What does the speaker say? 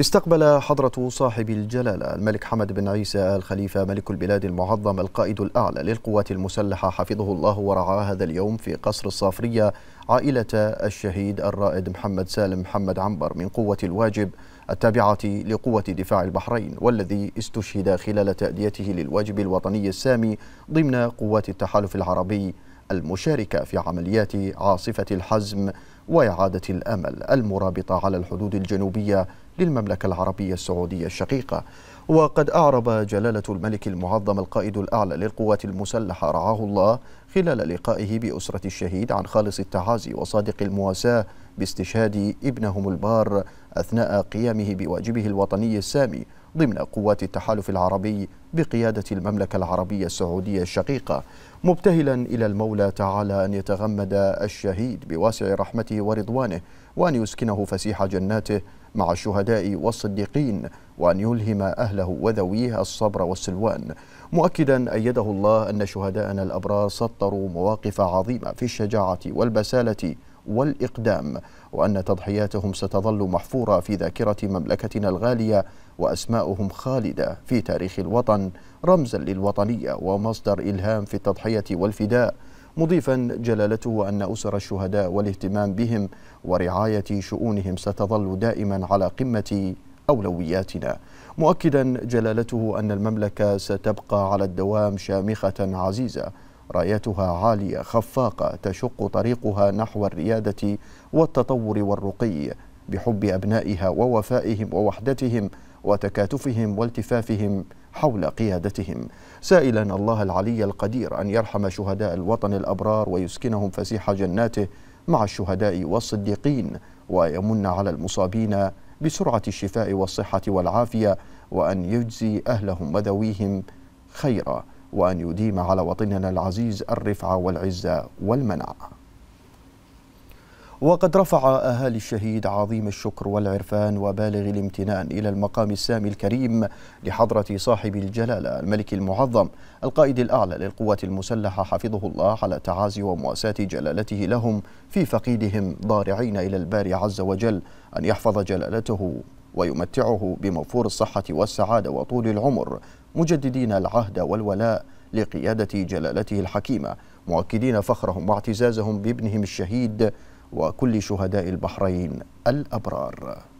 استقبل حضرة صاحب الجلالة الملك حمد بن عيسى آل خليفة ملك البلاد المعظم القائد الأعلى للقوات المسلحة حفظه الله ورعاه هذا اليوم في قصر الصافرية عائلة الشهيد الرائد محمد سالم محمد عنبر من قوة الواجب التابعة لقوة دفاع البحرين والذي استشهد خلال تأديته للواجب الوطني السامي ضمن قوات التحالف العربي المشاركة في عمليات عاصفة الحزم وإعادة الأمل المرابطة على الحدود الجنوبية للمملكة العربية السعودية الشقيقة وقد أعرب جلالة الملك المعظم القائد الأعلى للقوات المسلحة رعاه الله خلال لقائه بأسرة الشهيد عن خالص التعازي وصادق المواساة باستشهاد ابنهم البار أثناء قيامه بواجبه الوطني السامي ضمن قوات التحالف العربي بقيادة المملكة العربية السعودية الشقيقة مبتهلا إلى المولى تعالى أن يتغمد الشهيد بواسع رحمته ورضوانه وأن يسكنه فسيح جناته مع الشهداء والصديقين وأن يلهم أهله وذويه الصبر والسلوان مؤكدا أيده الله أن شهداءنا الأبرار سطروا مواقف عظيمة في الشجاعة والبسالة والإقدام وأن تضحياتهم ستظل محفورة في ذاكرة مملكتنا الغالية وأسماؤهم خالدة في تاريخ الوطن رمزا للوطنية ومصدر إلهام في التضحية والفداء مضيفا جلالته أن أسر الشهداء والاهتمام بهم ورعاية شؤونهم ستظل دائما على قمة أولوياتنا مؤكدا جلالته أن المملكة ستبقى على الدوام شامخة عزيزة رايتها عاليه خفاقه تشق طريقها نحو الرياده والتطور والرقي بحب ابنائها ووفائهم ووحدتهم وتكاتفهم والتفافهم حول قيادتهم سائلا الله العلي القدير ان يرحم شهداء الوطن الابرار ويسكنهم فسيح جناته مع الشهداء والصديقين ويمن على المصابين بسرعه الشفاء والصحه والعافيه وان يجزي اهلهم وذويهم خيرا وأن يديم على وطننا العزيز الرفعة والعزة والمنعة وقد رفع أهالي الشهيد عظيم الشكر والعرفان وبالغ الامتنان إلى المقام السامي الكريم لحضرة صاحب الجلالة الملك المعظم القائد الأعلى للقوات المسلحة حفظه الله على تعازي ومواساة جلالته لهم في فقيدهم ضارعين إلى الباري عز وجل أن يحفظ جلالته ويمتعه بموفور الصحة والسعادة وطول العمر مجددين العهد والولاء لقيادة جلالته الحكيمة مؤكدين فخرهم واعتزازهم بابنهم الشهيد وكل شهداء البحرين الأبرار